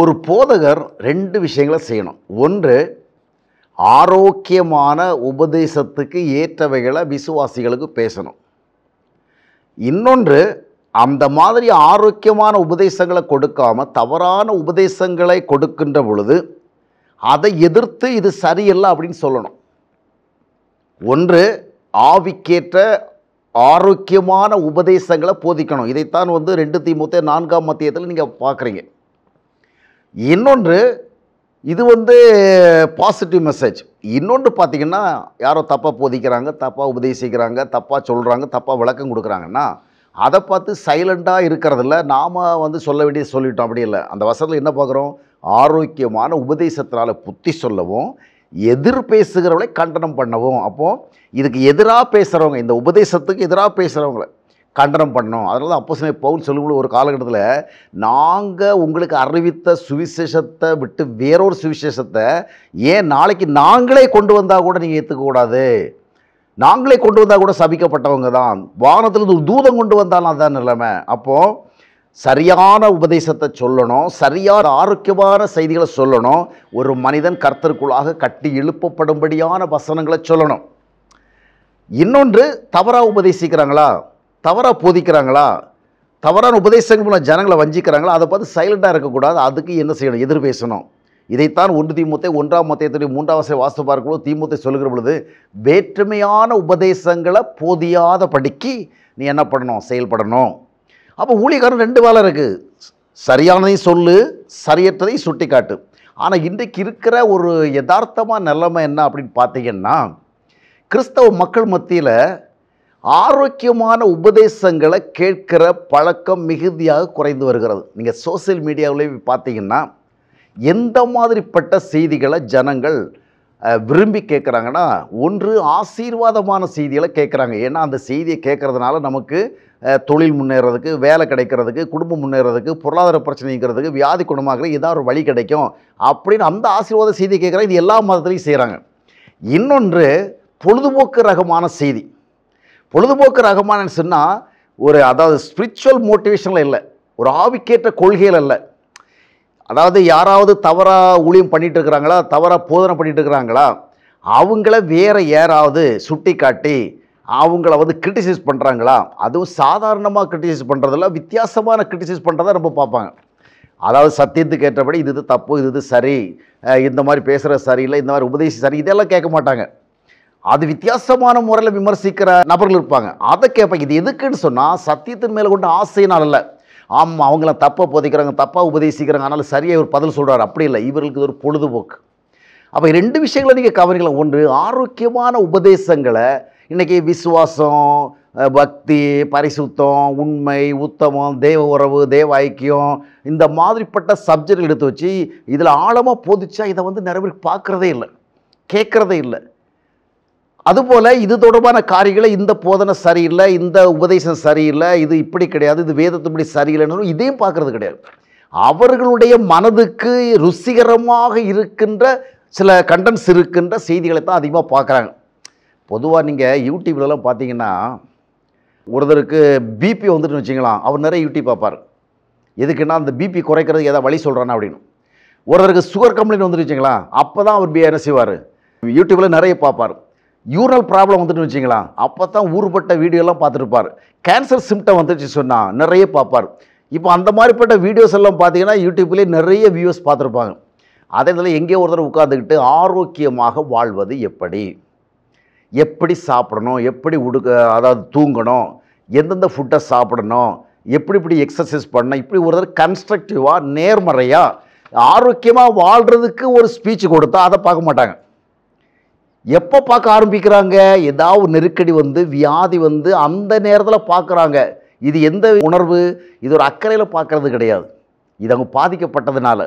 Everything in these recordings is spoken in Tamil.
ஒரு போதகர் ரெண்டு விஷயங்களை செய்யணும் ஒன்று ஆரோக்கியமான உபதேசத்துக்கு ஏற்றவைகளை விசுவாசிகளுக்கு பேசணும் இன்னொன்று அந்த மாதிரி ஆரோக்கியமான உபதேசங்களை கொடுக்காம தவறான உபதேசங்களை கொடுக்கின்ற பொழுது அதை எதிர்த்து இது சரியில்லை அப்படின்னு சொல்லணும் ஒன்று ஆவிக்கேற்ற ஆரோக்கியமான உபதேசங்களை போதிக்கணும் இதைத்தான் வந்து ரெண்டு மூத்த நான்காம் மத்தியத்தில் நீங்கள் பார்க்குறீங்க இன்னொன்று இது வந்து பாசிட்டிவ் மெசேஜ் இன்னொன்று பார்த்திங்கன்னா யாரோ தப்பாக போதிக்கிறாங்க தப்பாக உபதேசிக்கிறாங்க தப்பாக சொல்கிறாங்க தப்பாக விளக்கம் கொடுக்குறாங்கன்னா அதை பார்த்து சைலண்ட்டாக இருக்கிறதில்ல நாம் வந்து சொல்ல வேண்டிய சொல்லிட்டோம் அப்படி இல்லை அந்த வசதியில் என்ன பார்க்குறோம் ஆரோக்கியமான உபதேசத்தினால் புத்தி சொல்லவும் எதிர் பேசுகிறவளை கண்டனம் பண்ணவும் அப்போது இதுக்கு எதிராக பேசுகிறவங்க இந்த உபதேசத்துக்கு எதிராக பேசுகிறவங்கள கண்டனம் பண்ணோம் அதனால தான் அப்போ சமயம் பவுன் சொல்லும்போது ஒரு காலகட்டத்தில் நாங்கள் உங்களுக்கு அறிவித்த சுவிசேஷத்தை விட்டு வேறொரு சுவிசேஷத்தை ஏன் நாளைக்கு நாங்களே கொண்டு வந்தால் கூட நீங்கள் ஏற்றுக்கக்கூடாது நாங்களே கொண்டு வந்தால் கூட சபிக்கப்பட்டவங்க தான் வானத்திலிருந்து ஒரு தூதம் கொண்டு வந்தாலும் அதான் நிலைமை அப்போது சரியான உபதேசத்தை சொல்லணும் சரியான ஆரோக்கியமான செய்திகளை சொல்லணும் ஒரு மனிதன் கர்த்தருக்குள்ளாக கட்டி எழுப்பப்படும்படியான வசனங்களை சொல்லணும் இன்னொன்று தவறாக உபதேசிக்கிறாங்களா தவறாக போதிக்கிறாங்களா தவறான உபதேசங்கள் மூலம் ஜனங்களை வஞ்சிக்கிறாங்களா அதை பார்த்து சைலண்ட்டாக இருக்கக்கூடாது அதுக்கு என்ன செய்யணும் எதிர் பேசணும் இதைத்தான் ஒன்று திமுத்தை ஒன்றாம் மத்தியத்துடைய மூன்றாம் வசதி வாஸ்து பார்க்கும்போது திமுத்தை சொல்கிற பொழுது வேற்றுமையான உபதேசங்களை போதியாத படிக்கு நீ என்ன பண்ணணும் செயல்படணும் அப்போ ஊழியக்காரன் ரெண்டு வேலை இருக்குது சரியானதையும் சொல்லு சரியற்றதையும் சுட்டி காட்டு ஆனால் இன்றைக்கு இருக்கிற ஒரு யதார்த்தமாக நிலைமை என்ன அப்படின்னு பார்த்தீங்கன்னா கிறிஸ்தவ மக்கள் மத்தியில் ஆரோக்கியமான உபதேசங்களை கேட்கிற பழக்கம் மிகுதியாக குறைந்து வருகிறது நீங்கள் சோசியல் மீடியாவிலே பார்த்தீங்கன்னா எந்த மாதிரிப்பட்ட செய்திகளை ஜனங்கள் விரும்பி கேட்குறாங்கன்னா ஒன்று ஆசீர்வாதமான செய்திகளை கேட்குறாங்க ஏன்னா அந்த செய்தியை கேட்குறதுனால நமக்கு தொழில் முன்னேறதுக்கு வேலை கிடைக்கிறதுக்கு குடும்பம் முன்னேறதுக்கு பொருளாதார பிரச்சனைங்கிறதுக்கு வியாதி குணமாகிற ஏதாவது ஒரு வழி கிடைக்கும் அப்படின்னு அந்த ஆசீர்வாத செய்தி கேட்குறாங்க இது எல்லா மதத்துலேயும் செய்கிறாங்க இன்னொன்று பொழுதுபோக்கு ரகமான செய்தி பொழுதுபோக்கு ரகுமானன் சொன்னால் ஒரு அதாவது ஸ்பிரிச்சுவல் மோட்டிவேஷனில் இல்லை ஒரு ஆவிக்கேற்ற கொள்கையில் இல்லை அதாவது யாராவது தவறாக ஊழியம் பண்ணிகிட்டு இருக்கிறாங்களா தவறாக போதனை பண்ணிகிட்டு இருக்கிறாங்களா அவங்கள வேறு யாராவது சுட்டி காட்டி அவங்கள வந்து கிரிட்டிசைஸ் பண்ணுறாங்களா அதுவும் சாதாரணமாக கிரிட்டிசைஸ் பண்ணுறதில்ல வித்தியாசமான கிரிட்டிசைஸ் பண்ணுறத ரொம்ப பார்ப்பாங்க அதாவது சத்தியத்துக்கு ஏற்றபடி இது இது தப்பு இது இது சரி இந்த மாதிரி பேசுகிற சரியில்லை இந்த மாதிரி உபதேசி சரி இதெல்லாம் கேட்க மாட்டாங்க அது வித்தியாசமான முறையில் விமர்சிக்கிற நபர்கள் இருப்பாங்க அதை கேட்பாங்க இது எதுக்குன்னு சொன்னால் சத்தியத்தின் மேலே கொண்டு ஆசையினால் இல்லை ஆமாம் அவங்களாம் தப்பாக போதிக்கிறாங்க தப்பாக உபதேசிக்கிறாங்க அதனால் சரியாக ஒரு பதில் சொல்கிறார் அப்படி இல்லை இவர்களுக்கு இது ஒரு பொழுதுபோக்கு அப்போ ரெண்டு விஷயங்களை நீங்கள் கவனிக்கலாம் ஒன்று ஆரோக்கியமான உபதேசங்களை இன்றைக்கி விசுவாசம் பக்தி பரிசுத்தம் உண்மை உத்தமம் தேவ உறவு தேவ ஐக்கியம் இந்த மாதிரிப்பட்ட சப்ஜெக்ட் எடுத்து வச்சு இதில் ஆழமாக போதிச்சா இதை வந்து நிறைய பேர் பார்க்குறதே இல்லை கேட்குறதே இல்லை அதுபோல் இது தொடர்பான காரியங்களை இந்த போதனை சரியில்லை இந்த உபதேசம் சரியில்லை இது இப்படி கிடையாது இது வேதத்தின்படி சரியில்லைன்னு இதையும் பார்க்குறது கிடையாது அவர்களுடைய மனதுக்கு ருசிகரமாக இருக்கின்ற சில கண்டன்ஸ் இருக்கின்ற செய்திகளை தான் அதிகமாக பார்க்குறாங்க பொதுவாக நீங்கள் யூடியூப்லலாம் பார்த்தீங்கன்னா ஒருத்தருக்கு பிபி வந்துட்டு வச்சிங்களாம் அவர் நிறைய யூடியூப் பார்ப்பார் எதுக்குன்னா அந்த பிபி குறைக்கிறதுக்கு ஏதாவது வழி சொல்கிறானா அப்படின்னு ஒருத்தருக்கு சுகர் கம்ப்ளைண்ட் வந்துருச்சுங்களா அப்போ தான் அவர் பி என்ன செய்வார் யூடியூப்பில் நிறைய பார்ப்பார் யூரல் ப்ராப்ளம் வந்துட்டு வச்சிங்களா அப்போ தான் ஊர்பட்ட வீடியோலாம் பார்த்துருப்பார் கேன்சர் சிம்டம் வந்துச்சு சொன்னால் நிறைய பார்ப்பார் இப்போ அந்த மாதிரிப்பட்ட வீடியோஸ் எல்லாம் பார்த்தீங்கன்னா யூடியூப்லேயே நிறைய வியூஸ் பார்த்துருப்பாங்க அதே இதில் எங்கேயோ ஒருத்தர் உட்காந்துக்கிட்டு ஆரோக்கியமாக வாழ்வது எப்படி எப்படி சாப்பிடணும் எப்படி உடுக்க அதாவது தூங்கணும் எந்தெந்த ஃபுட்டை சாப்பிடணும் எப்படி இப்படி எக்ஸசைஸ் பண்ணணும் இப்படி ஒருத்தர் கன்ஸ்ட்ரக்டிவாக நேர்மறையாக ஆரோக்கியமாக வாழ்கிறதுக்கு ஒரு ஸ்பீச் கொடுத்தா அதை பார்க்க மாட்டாங்க எப்போ பார்க்க ஆரம்பிக்கிறாங்க ஏதாவது நெருக்கடி வந்து வியாதி வந்து அந்த நேரத்தில் பார்க்குறாங்க இது எந்த உணர்வு இது ஒரு அக்கறையில் பார்க்குறது கிடையாது இது அவங்க பாதிக்கப்பட்டதுனால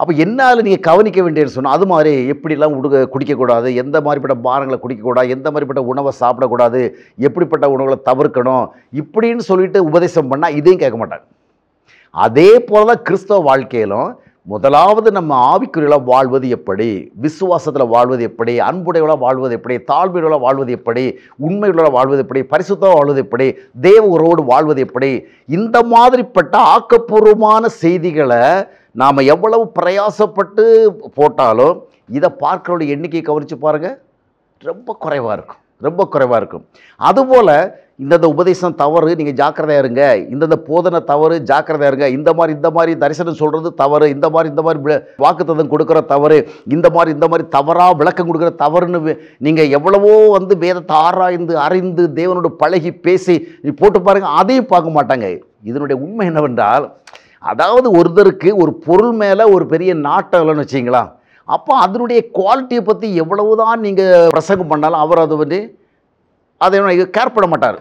அப்போ என்னால் நீங்கள் கவனிக்க வேண்டியது சொன்னால் அது மாதிரி எப்படிலாம் உடுக குடிக்கக்கூடாது எந்த மாதிரிப்பட்ட பாரங்களை குடிக்கக்கூடாது எந்த மாதிரிப்பட்ட உணவை சாப்பிடக்கூடாது எப்படிப்பட்ட உணவுகளை தவிர்க்கணும் இப்படின்னு சொல்லிட்டு உபதேசம் பண்ணால் இதையும் கேட்க மாட்டாங்க அதே போல் தான் கிறிஸ்தவ வாழ்க்கையிலும் முதலாவது நம்ம ஆவிக்குரியலாக வாழ்வது எப்படி விசுவாசத்தில் வாழ்வது எப்படி அன்புடையவளாக வாழ்வது எப்படி தாழ்மையுள்ள வாழ்வது எப்படி உண்மையுள்ள வாழ்வது எப்படி பரிசுத்தமாக வாழ்வது எப்படி தேவ உறவோடு வாழ்வது எப்படி இந்த மாதிரிப்பட்ட ஆக்கப்பூர்வமான செய்திகளை நாம் எவ்வளவு பிரயாசப்பட்டு போட்டாலும் இதை பார்க்குறோட எண்ணிக்கையை கவனித்து பாருங்கள் ரொம்ப குறைவாக இருக்கும் ரொம்ப குறைவாக இருக்கும் அதுபோல் இந்தந்த உபதேசம் தவறு நீங்கள் ஜாக்கிரதையாக இருங்க இந்தந்த போதனை தவறு ஜாக்கிரதையாக இருங்க இந்த மாதிரி இந்த மாதிரி தரிசனம் சொல்கிறது தவறு இந்த மாதிரி இந்த மாதிரி வாக்குத்ததம் கொடுக்குற தவறு இந்த மாதிரி இந்த மாதிரி தவறாக விளக்கம் கொடுக்குற தவறுன்னு நீங்கள் எவ்வளவோ வந்து வேதத்தை ஆராய்ந்து அறிந்து தேவனோட பழகி பேசி நீ போட்டு பாருங்கள் அதையும் பார்க்க மாட்டாங்க இதனுடைய உண்மை என்னவென்றால் அதாவது ஒருத்தருக்கு ஒரு பொருள் மேலே ஒரு பெரிய நாட்டம்னு வச்சிங்களா அப்போ அதனுடைய குவாலிட்டியை பற்றி எவ்வளவு தான் நீங்கள் பிரசங்கம் பண்ணாலும் அவர் அதை வந்து அதை கேர் மாட்டார்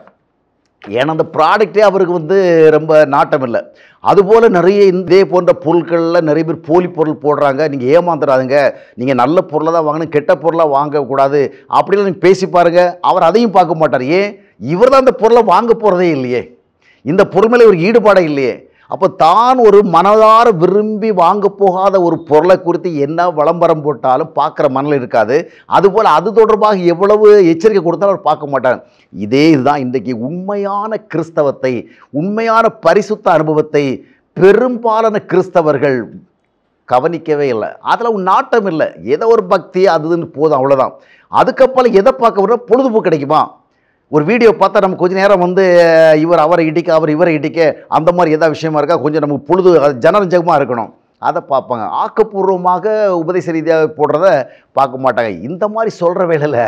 ஏன்னா அந்த ப்ராடக்டே அவருக்கு வந்து ரொம்ப நாட்டம் இல்லை அதுபோல் நிறைய இதே போன்ற பொருட்களில் நிறைய பேர் போலி பொருள் போடுறாங்க நீங்கள் ஏமாந்துடாதுங்க நீங்கள் நல்ல பொருளை தான் வாங்கணும் கெட்ட பொருளாக வாங்கக்கூடாது அப்படிலாம் நீங்கள் பேசி பாருங்கள் அவர் அதையும் பார்க்க மாட்டார் ஏன் இவர் தான் அந்த பொருளை வாங்க போகிறதே இல்லையே இந்த பொருள் மேலே ஒரு ஈடுபாடே இல்லையே அப்போ தான் ஒரு மனதார விரும்பி வாங்க போகாத ஒரு பொருளை குறித்து என்ன விளம்பரம் போட்டாலும் பார்க்குற மனல் இருக்காது அதுபோல் அது தொடர்பாக எவ்வளவு எச்சரிக்கை கொடுத்தாலும் அவர் பார்க்க மாட்டார் இதே இதுதான் இன்றைக்கு உண்மையான கிறிஸ்தவத்தை உண்மையான பரிசுத்த அனுபவத்தை பெரும்பாலான கிறிஸ்தவர்கள் கவனிக்கவே இல்லை அதில் ஒரு நாட்டம் இல்லை ஏதோ ஒரு பக்தி அதுன்னு போதும் அவ்வளோதான் அதுக்கப்புறம் எதை பார்க்க பொழுதுபோக்கு கிடைக்குமா ஒரு வீடியோ பார்த்தா நம்ம கொஞ்சம் நேரம் வந்து இவர் அவரை இடிக்க அவர் இவரை இடிக்க அந்த மாதிரி எதாவது விஷயமா இருக்கா கொஞ்சம் நமக்கு பொழுது ஜனரஞ்சகமாக இருக்கணும் அதை பார்ப்பாங்க ஆக்கப்பூர்வமாக உபதேச ரீதியாக போடுறத பார்க்க மாட்டாங்க இந்த மாதிரி சொல்கிற வேலையில்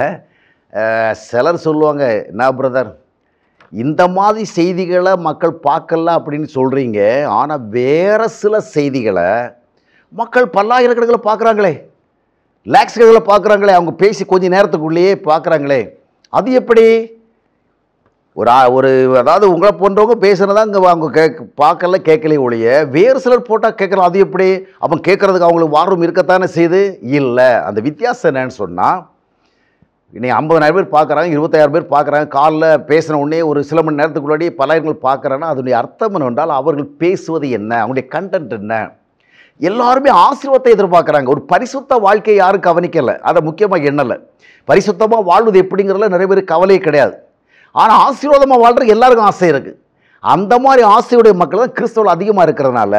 சிலர் சொல்லுவாங்க நான் பிரதர் இந்த மாதிரி செய்திகளை மக்கள் பார்க்கல அப்படின்னு சொல்கிறீங்க ஆனால் வேறு சில செய்திகளை மக்கள் பல்லாயிரக்கணக்கில் பார்க்குறாங்களே லேக்ஸ் கணக்கில் பார்க்குறாங்களே அவங்க பேசி கொஞ்சம் நேரத்துக்குள்ளேயே பார்க்குறாங்களே அது எப்படி ஒரு ஒரு அதாவது உங்களை போன்றவங்க பேசுனதா இங்கே அவங்க கேக் பார்க்கல கேட்கலையே ஒழிய வேறு சிலர் போட்டால் கேட்கலாம் அது எப்படி அப்போ கேட்குறதுக்கு அவங்களுக்கு வாரம் இருக்கத்தானே செய்து இல்லை அந்த வித்தியாசம் என்னன்னு சொன்னால் இன்னைக்கு ஐம்பதாயிரம் பேர் பார்க்குறாங்க இருபத்தாயிரம் பேர் பார்க்குறாங்க காலில் பேசின உடனே ஒரு சில மணி நேரத்துக்குள்ளே பலாயிரங்கள் பார்க்குறாங்கன்னா அதனுடைய அர்த்தம் என்னவென்றால் அவர்கள் பேசுவது என்ன அவங்களுடைய கண்டென்ட் என்ன எல்லாருமே ஆசீர்வத்தை எதிர்பார்க்குறாங்க ஒரு பரிசுத்த வாழ்க்கையை யாரும் கவனிக்கலை அதை முக்கியமாக எண்ணலை பரிசுத்தமாக வாழ்வது எப்படிங்கிறதுல நிறைய பேர் கவலையே கிடையாது ஆனால் ஆசீர்வாதமாக வாழ்கிற எல்லாருக்கும் ஆசை இருக்குது அந்த மாதிரி ஆசையுடைய மக்கள் தான் கிறிஸ்தவர்கள் அதிகமாக இருக்கிறதுனால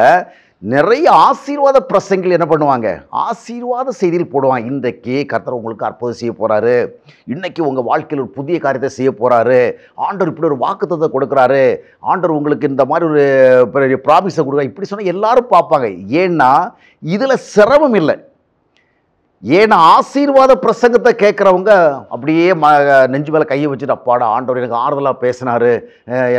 நிறைய ஆசீர்வாத பிரசங்கள் என்ன பண்ணுவாங்க ஆசீர்வாத செய்தியில் போடுவாங்க இன்றைக்கு கர்த்தர் உங்களுக்கு அற்புதம் செய்ய போகிறாரு இன்றைக்கி உங்கள் வாழ்க்கையில் ஒரு புதிய காரியத்தை செய்ய போகிறாரு ஆண்டவர் இப்படி ஒரு வாக்குத்தத்தை கொடுக்குறாரு ஆண்டர் உங்களுக்கு இந்த மாதிரி ஒரு ப்ராமிஸை கொடுக்குறாரு இப்படி சொன்னால் எல்லோரும் பார்ப்பாங்க ஏன்னா இதில் சிரமம் இல்லை ஏன்னா ஆசீர்வாத பிரசங்கத்தை கேட்குறவங்க அப்படியே ம நெஞ்சு மேலே கையை வச்சுட்டு அப்பாடா ஆண்டவர் எனக்கு ஆறுதலாக பேசினார்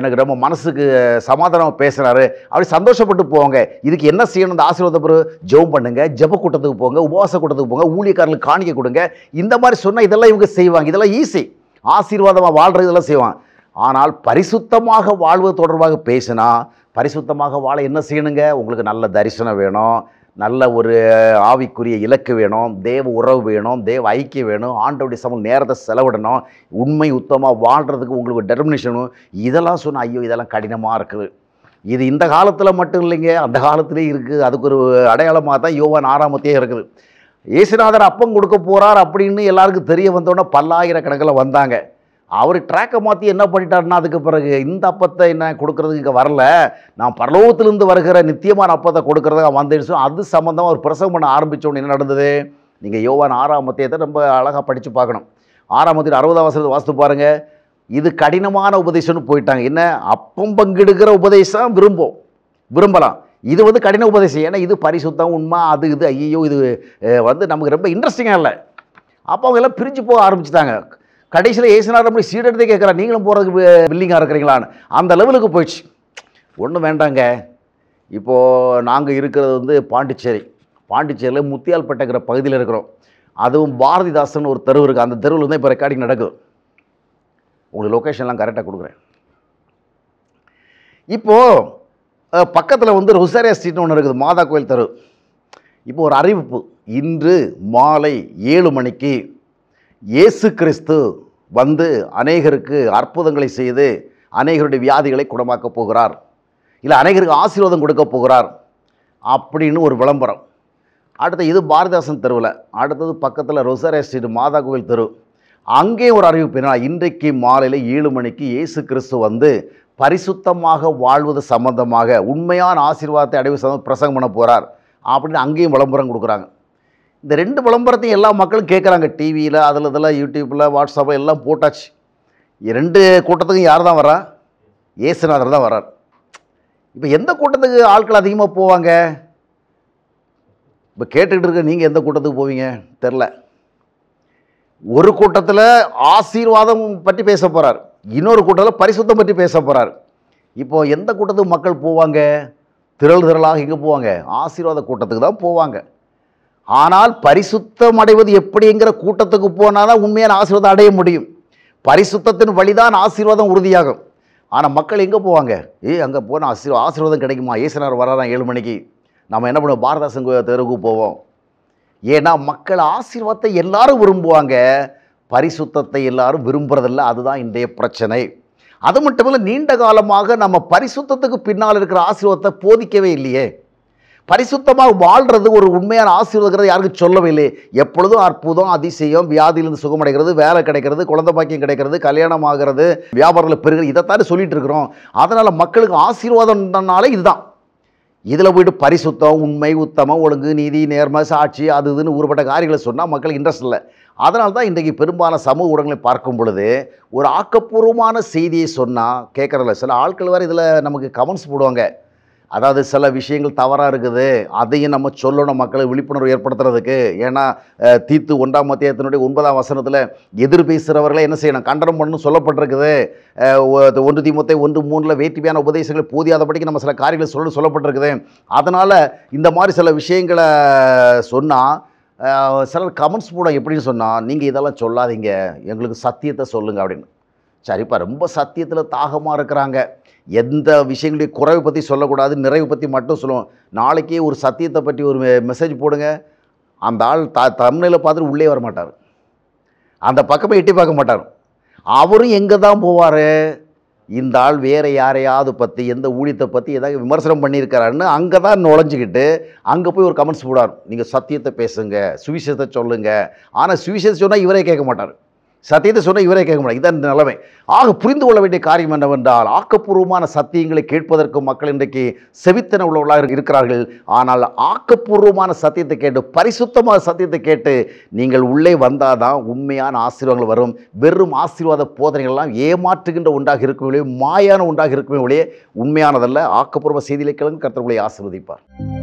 எனக்கு ரொம்ப மனசுக்கு சமாதானமாக பேசுனார் அப்படி சந்தோஷப்பட்டு போவாங்க இதுக்கு என்ன செய்யணும் அந்த ஆசீர்வாத பிறகு ஜெபம் பண்ணுங்கள் ஜெப கூட்டத்துக்கு போங்க உபவாச கூட்டத்துக்கு போங்க ஊழியக்காரர்களுக்கு காணிக்க கொடுங்க இந்த மாதிரி சொன்னால் இதெல்லாம் இவங்க செய்வாங்க இதெல்லாம் ஈஸி ஆசீர்வாதமாக வாழ்கிற இதெல்லாம் செய்வாங்க ஆனால் பரிசுத்தமாக வாழ்வது தொடர்பாக பேசினா பரிசுத்தமாக வாழ என்ன செய்யணுங்க உங்களுக்கு நல்ல தரிசனம் வேணும் நல்ல ஒரு ஆவிக்குரிய இலக்கு வேணும் தேவ உறவு வேணும் தேவ ஐக்கியம் வேணும் ஆண்டோடைய சமூக நேரத்தை செலவிடணும் உண்மை உத்தமாக வாழ்கிறதுக்கு உங்களுக்கு டெர்மினேஷனும் இதெல்லாம் சொன்னால் ஐயோ இதெல்லாம் கடினமாக இருக்குது இது இந்த காலத்தில் மட்டும் இல்லைங்க அந்த காலத்துலேயும் இருக்குது அதுக்கு ஒரு அடையாளமாக தான் யோவான் ஆறாமத்தையே இருக்குது ஏசுநாதர் அப்பம் கொடுக்க போகிறார் அப்படின்னு எல்லாருக்கும் தெரிய வந்தோடனே பல்லாயிரக்கணக்கில் வந்தாங்க அவர் ட்ராக்கை மாற்றி என்ன பண்ணிட்டாருன்னா அதுக்கு பிறகு இந்த அப்பத்தை என்ன கொடுக்கறதுக்கு இங்கே வரல நான் பரலோகத்திலிருந்து வருகிற நித்தியமான அப்பத்தை கொடுக்கறதாக வந்துடுச்சோம் அது சம்மந்தமாக அவர் பிரசவம் பண்ண ஆரம்பித்தோன்னு என்ன நடந்தது நீங்கள் யோவான் ஆறாம் மத்தியத்தை ரொம்ப அழகாக படித்து பார்க்கணும் ஆறாம் மத்தியில் அறுபதாம் வசதி வாசித்து பாருங்கள் இது கடினமான உபதேசம்னு போயிட்டாங்க என்ன அப்பம் பங்கெடுக்கிற உபதேசம் விரும்பும் விரும்பலாம் இது வந்து கடின உபதேசம் ஏன்னா இது பரிசுத்தம் உண்மை அது இது ஐயோ இது வந்து நமக்கு ரொம்ப இன்ட்ரெஸ்டிங்காக இல்லை அப்போ அவங்க எல்லாம் பிரிஞ்சு போக ஆரம்பிச்சுட்டாங்க கடைசியில் ஏசினார் அப்படி சீட் எடுத்து கேட்குறா நீங்களும் போகிறதுக்கு பில்லிங்காக இருக்கிறீங்களான்னு அந்த லெவலுக்கு போயிடுச்சு ஒன்றும் வேண்டாங்க இப்போது நாங்கள் இருக்கிறது வந்து பாண்டிச்சேரி பாண்டிச்சேரியில் பட்டங்கிற பகுதியில் இருக்கிறோம் அதுவும் பாரதிதாசன் ஒரு தெருவு இருக்குது அந்த தெருவில் தான் இப்போ ரெக்கார்டிங் நடக்குது உங்களுக்கு லொக்கேஷன்லாம் கரெக்டாக கொடுக்குறேன் இப்போது பக்கத்தில் வந்து ருசாரியா ஸ்ட்ரீட்னு ஒன்று இருக்குது மாதா கோயில் தெரு இப்போ ஒரு அறிவிப்பு இன்று மாலை ஏழு மணிக்கு இயேசு கிறிஸ்து வந்து அநேகருக்கு அற்புதங்களை செய்து அநேகருடைய வியாதிகளை குணமாக்கப் போகிறார் இல்லை அநேகருக்கு ஆசீர்வாதம் கொடுக்க போகிறார் அப்படின்னு ஒரு விளம்பரம் அடுத்த இது பாரதிதாசன் தெருவில் அடுத்தது பக்கத்தில் ரொசரே ஸ்ட்ரீட் மாதா கோவில் தெரு அங்கே ஒரு அறிவிப்பு இன்றைக்கு மாலையில் ஏழு மணிக்கு இயேசு கிறிஸ்து வந்து பரிசுத்தமாக வாழ்வது சம்பந்தமாக உண்மையான ஆசீர்வாதத்தை அடைவு சம்பந்தம் பிரசங்கம் பண்ண போகிறார் அப்படின்னு அங்கேயும் விளம்பரம் கொடுக்குறாங்க இந்த ரெண்டு விளம்பரத்தையும் எல்லா மக்களும் கேட்குறாங்க டிவியில் அதில் இதெல்லாம் யூடியூப்பில் வாட்ஸ்அப்பில் எல்லாம் போட்டாச்சு ரெண்டு கூட்டத்துக்கும் யார் தான் வரா ஏசுநாதர் தான் வரார் இப்போ எந்த கூட்டத்துக்கு ஆட்கள் அதிகமாக போவாங்க இப்போ கேட்டுக்கிட்டு இருக்க நீங்கள் எந்த கூட்டத்துக்கு போவீங்க தெரில ஒரு கூட்டத்தில் ஆசீர்வாதம் பற்றி பேச போகிறார் இன்னொரு கூட்டத்தில் பரிசுத்தம் பற்றி பேச போகிறார் இப்போது எந்த கூட்டத்துக்கு மக்கள் போவாங்க திரள் திரளாக எங்கே போவாங்க ஆசீர்வாத கூட்டத்துக்கு தான் போவாங்க ஆனால் பரிசுத்தம் அடைவது எப்படிங்கிற கூட்டத்துக்கு போனால் தான் உண்மையான ஆசீர்வாதம் அடைய முடியும் பரிசுத்தத்தின் வழிதான் ஆசீர்வாதம் உறுதியாகும் ஆனால் மக்கள் எங்கே போவாங்க ஏ அங்கே போனால் ஆசீர் ஆசீர்வாதம் கிடைக்குமா ஏசனார் வராதான் ஏழு மணிக்கு நம்ம என்ன பண்ணுவோம் பாரதாசன் தெருவுக்கு போவோம் ஏன்னா மக்கள் ஆசீர்வாதத்தை எல்லாரும் விரும்புவாங்க பரிசுத்தத்தை எல்லாரும் விரும்புறதில்ல அதுதான் இன்றைய பிரச்சனை அது மட்டும் இல்லை நீண்ட காலமாக நம்ம பரிசுத்தத்துக்கு பின்னால் இருக்கிற ஆசீர்வாதத்தை போதிக்கவே இல்லையே பரிசுத்தமாக வாழ்கிறது ஒரு உண்மையான ஆசீர்வாதங்கிறது யாருக்கும் சொல்லவில்லை எப்பொழுதும் அற்புதம் அதிசயம் வியாதியிலிருந்து சுகமடைகிறது வேலை கிடைக்கிறது குழந்தை பாக்கியம் கிடைக்கிறது கல்யாணம் ஆகிறது வியாபாரத்தில் பெறுகிறது இதைத்தானே சொல்லிட்டு இருக்கிறோம் அதனால் மக்களுக்கு ஆசீர்வாதம்னாலே இதுதான் இதில் போய்ட்டு பரிசுத்தம் உண்மை உத்தமம் ஒழுங்கு நீதி நேர்மை சாட்சி அது இதுன்னு ஊறுபட்ட காரியங்களை சொன்னால் மக்களுக்கு இன்ட்ரெஸ்ட் இல்லை அதனால தான் இன்றைக்கு பெரும்பாலான சமூக ஊடகங்களை பார்க்கும் பொழுது ஒரு ஆக்கப்பூர்வமான செய்தியை சொன்னால் கேட்குறதில்ல சில ஆட்கள் வேறு இதில் நமக்கு கமெண்ட்ஸ் போடுவாங்க அதாவது சில விஷயங்கள் தவறாக இருக்குது அதையும் நம்ம சொல்லணும் மக்களை விழிப்புணர்வு ஏற்படுத்துறதுக்கு ஏன்னா தீத்து ஒன்றாம் மத்தியத்தினுடைய ஒன்பதாம் வசனத்தில் எதிர் பேசுகிறவர்களை என்ன செய்யணும் கண்டனம் பண்ணணும் சொல்லப்பட்டிருக்குது ஒன்று திமுத்தை ஒன்று மூணில் வேற்றுமையான உபதேசங்கள் போதியாதபடிக்கு நம்ம சில காரியங்களை சொல்ல சொல்லப்பட்டிருக்குது அதனால் இந்த மாதிரி சில விஷயங்களை சொன்னால் சிலர் கமெண்ட்ஸ் போட எப்படின்னு சொன்னால் நீங்கள் இதெல்லாம் சொல்லாதீங்க எங்களுக்கு சத்தியத்தை சொல்லுங்கள் அப்படின்னு சரிப்பா ரொம்ப சத்தியத்தில் தாகமாக இருக்கிறாங்க எந்த விஷயங்களையும் குறைவு பற்றி சொல்லக்கூடாது நிறைவு பற்றி மட்டும் சொல்லுவோம் நாளைக்கே ஒரு சத்தியத்தை பற்றி ஒரு மெசேஜ் போடுங்க அந்த ஆள் த தமிழில் பார்த்துட்டு உள்ளே வர மாட்டார் அந்த பக்கமே எட்டி பார்க்க மாட்டார் அவரும் எங்கே தான் போவார் இந்த ஆள் வேறு யாரையாவது பற்றி எந்த ஊழியத்தை பற்றி ஏதாவது விமர்சனம் பண்ணியிருக்கிறாருன்னு அங்கே தான் நுழைஞ்சிக்கிட்டு அங்கே போய் ஒரு கமெண்ட்ஸ் போடார் நீங்கள் சத்தியத்தை பேசுங்க சுவிசேஷத்தை சொல்லுங்கள் ஆனால் சுவிசேஷம் சொன்னால் இவரே கேட்க மாட்டார் சத்தியத்தை சொன்னால் இவரே கேட்க முடியாது இதான் நிலைமை ஆக புரிந்து கொள்ள வேண்டிய காரியம் என்னவென்றால் ஆக்கப்பூர்வமான சத்தியங்களை கேட்பதற்கு மக்கள் இன்றைக்கு செவித்தன உள்ளவர்களாக இருக்கிறார்கள் ஆனால் ஆக்கப்பூர்வமான சத்தியத்தை கேட்டு பரிசுத்தமான சத்தியத்தை கேட்டு நீங்கள் உள்ளே வந்தால் தான் உண்மையான ஆசீர்வாதங்கள் வரும் வெறும் ஆசீர்வாத போதனைகள்லாம் ஏமாற்றுகின்ற உண்டாக இருக்கும் மாயான உண்டாக இருக்குமே ஒழிய உண்மையானதல்ல ஆக்கப்பூர்வ செய்திகளை கிழங்கு கருத்தர்களை ஆசிர்வதிப்பார்